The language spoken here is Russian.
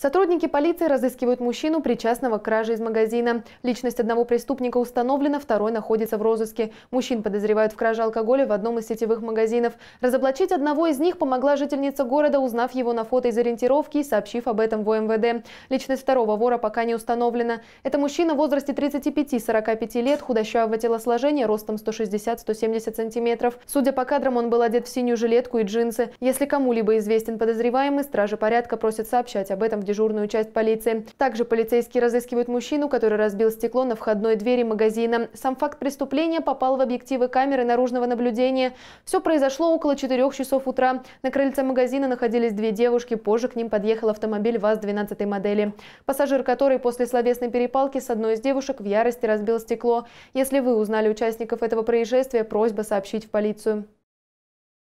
Сотрудники полиции разыскивают мужчину, причастного к краже из магазина. Личность одного преступника установлена, второй находится в розыске. Мужчин подозревают в краже алкоголя в одном из сетевых магазинов. Разоблачить одного из них помогла жительница города, узнав его на фото из ориентировки и сообщив об этом в МВД. Личность второго вора пока не установлена. Это мужчина в возрасте 35-45 лет, худощавого телосложения, ростом 160-170 сантиметров. Судя по кадрам, он был одет в синюю жилетку и джинсы. Если кому-либо известен подозреваемый, стражи порядка просят сообщать об этом в дежурную часть полиции. Также полицейские разыскивают мужчину, который разбил стекло на входной двери магазина. Сам факт преступления попал в объективы камеры наружного наблюдения. Все произошло около 4 часов утра. На крыльце магазина находились две девушки. Позже к ним подъехал автомобиль ВАЗ-12 модели, пассажир который после словесной перепалки с одной из девушек в ярости разбил стекло. Если вы узнали участников этого происшествия, просьба сообщить в полицию.